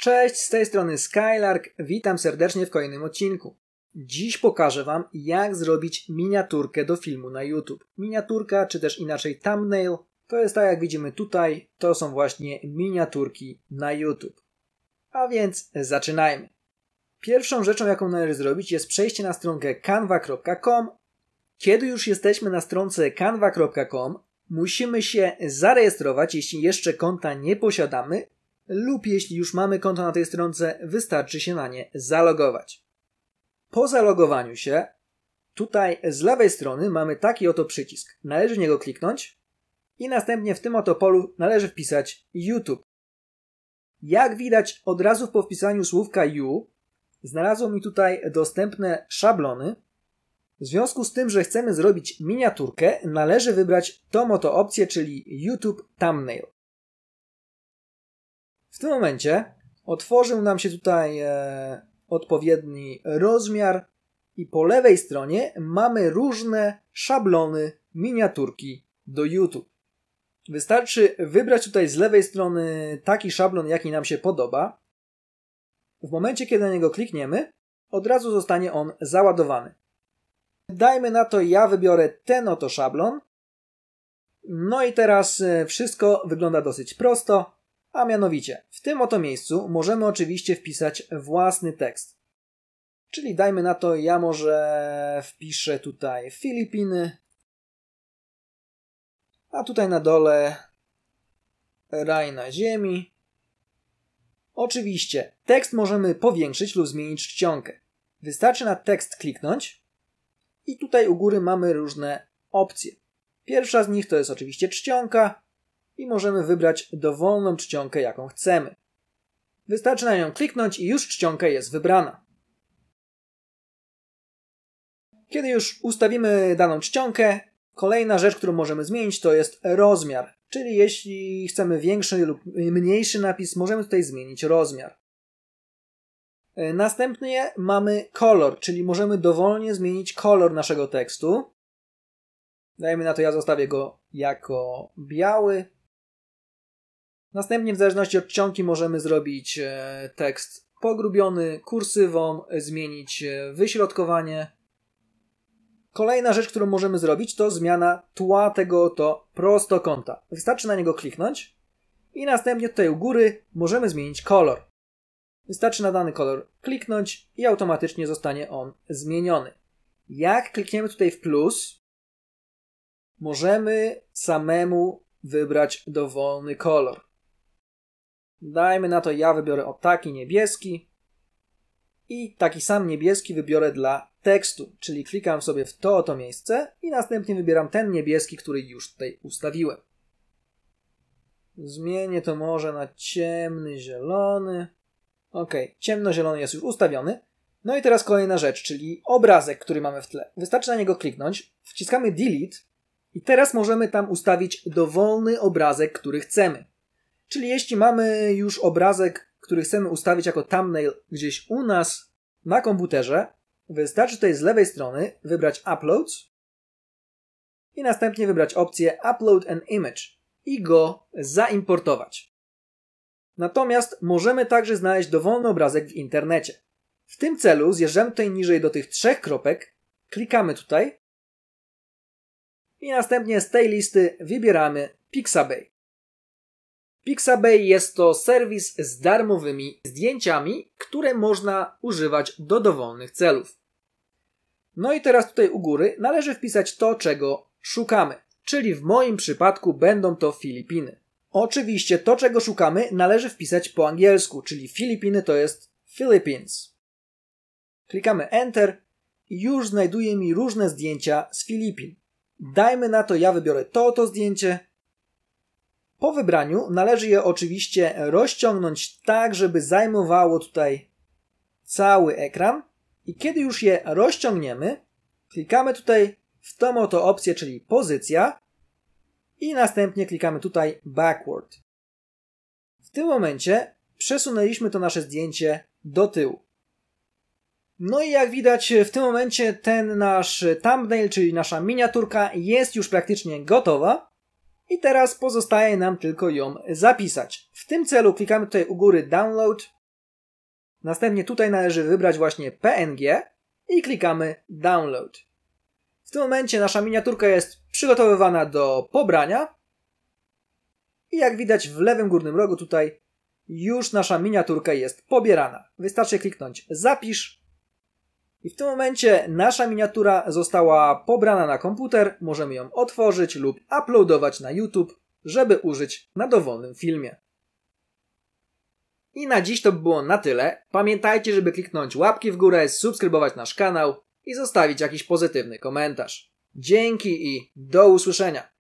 Cześć, z tej strony Skylark, witam serdecznie w kolejnym odcinku. Dziś pokażę Wam, jak zrobić miniaturkę do filmu na YouTube. Miniaturka, czy też inaczej thumbnail, to jest tak jak widzimy tutaj, to są właśnie miniaturki na YouTube. A więc zaczynajmy. Pierwszą rzeczą, jaką należy zrobić, jest przejście na stronkę canva.com. Kiedy już jesteśmy na stronce canva.com, musimy się zarejestrować, jeśli jeszcze konta nie posiadamy, lub jeśli już mamy konto na tej stronce, wystarczy się na nie zalogować. Po zalogowaniu się, tutaj z lewej strony mamy taki oto przycisk. Należy w niego kliknąć i następnie w tym oto polu należy wpisać YouTube. Jak widać, od razu po wpisaniu słówka U znalazło mi tutaj dostępne szablony. W związku z tym, że chcemy zrobić miniaturkę, należy wybrać tą oto opcję, czyli YouTube Thumbnail tym momencie otworzył nam się tutaj e, odpowiedni rozmiar i po lewej stronie mamy różne szablony, miniaturki do YouTube. Wystarczy wybrać tutaj z lewej strony taki szablon, jaki nam się podoba. W momencie, kiedy na niego klikniemy, od razu zostanie on załadowany. Dajmy na to, ja wybiorę ten oto szablon. No i teraz e, wszystko wygląda dosyć prosto. A mianowicie, w tym oto miejscu możemy oczywiście wpisać własny tekst. Czyli dajmy na to, ja może wpiszę tutaj Filipiny, a tutaj na dole raj na ziemi. Oczywiście, tekst możemy powiększyć lub zmienić czcionkę. Wystarczy na tekst kliknąć i tutaj u góry mamy różne opcje. Pierwsza z nich to jest oczywiście czcionka, i możemy wybrać dowolną czcionkę, jaką chcemy. Wystarczy na nią kliknąć i już czcionka jest wybrana. Kiedy już ustawimy daną czcionkę, kolejna rzecz, którą możemy zmienić, to jest rozmiar. Czyli jeśli chcemy większy lub mniejszy napis, możemy tutaj zmienić rozmiar. E, następnie mamy kolor, czyli możemy dowolnie zmienić kolor naszego tekstu. Dajmy na to, ja zostawię go jako biały. Następnie w zależności od czcionki możemy zrobić e, tekst pogrubiony kursywą, e, zmienić e, wyśrodkowanie. Kolejna rzecz, którą możemy zrobić, to zmiana tła tego to prostokąta. Wystarczy na niego kliknąć i następnie tutaj u góry możemy zmienić kolor. Wystarczy na dany kolor kliknąć i automatycznie zostanie on zmieniony. Jak klikniemy tutaj w plus, możemy samemu wybrać dowolny kolor. Dajmy na to, ja wybiorę o taki niebieski i taki sam niebieski wybiorę dla tekstu, czyli klikam sobie w to oto miejsce i następnie wybieram ten niebieski, który już tutaj ustawiłem. Zmienię to może na ciemny zielony. Ok, ciemnozielony jest już ustawiony. No i teraz kolejna rzecz, czyli obrazek, który mamy w tle. Wystarczy na niego kliknąć, wciskamy delete i teraz możemy tam ustawić dowolny obrazek, który chcemy. Czyli jeśli mamy już obrazek, który chcemy ustawić jako thumbnail gdzieś u nas na komputerze, wystarczy tutaj z lewej strony wybrać Uploads i następnie wybrać opcję Upload an Image i go zaimportować. Natomiast możemy także znaleźć dowolny obrazek w internecie. W tym celu zjeżdżamy tutaj niżej do tych trzech kropek, klikamy tutaj i następnie z tej listy wybieramy Pixabay. Pixabay jest to serwis z darmowymi zdjęciami, które można używać do dowolnych celów. No i teraz tutaj u góry należy wpisać to, czego szukamy, czyli w moim przypadku będą to Filipiny. Oczywiście to, czego szukamy, należy wpisać po angielsku, czyli Filipiny to jest Philippines. Klikamy Enter i już znajduje mi różne zdjęcia z Filipin. Dajmy na to, ja wybiorę to, to zdjęcie, po wybraniu należy je oczywiście rozciągnąć tak, żeby zajmowało tutaj cały ekran. I kiedy już je rozciągniemy, klikamy tutaj w tą oto opcję, czyli pozycja i następnie klikamy tutaj backward. W tym momencie przesunęliśmy to nasze zdjęcie do tyłu. No i jak widać w tym momencie ten nasz thumbnail, czyli nasza miniaturka jest już praktycznie gotowa. I teraz pozostaje nam tylko ją zapisać. W tym celu klikamy tutaj u góry Download. Następnie tutaj należy wybrać właśnie PNG i klikamy Download. W tym momencie nasza miniaturka jest przygotowywana do pobrania. I jak widać w lewym górnym rogu tutaj już nasza miniaturka jest pobierana. Wystarczy kliknąć Zapisz i w tym momencie nasza miniatura została pobrana na komputer, możemy ją otworzyć lub uploadować na YouTube, żeby użyć na dowolnym filmie. I na dziś to by było na tyle. Pamiętajcie, żeby kliknąć łapki w górę, subskrybować nasz kanał i zostawić jakiś pozytywny komentarz. Dzięki i do usłyszenia!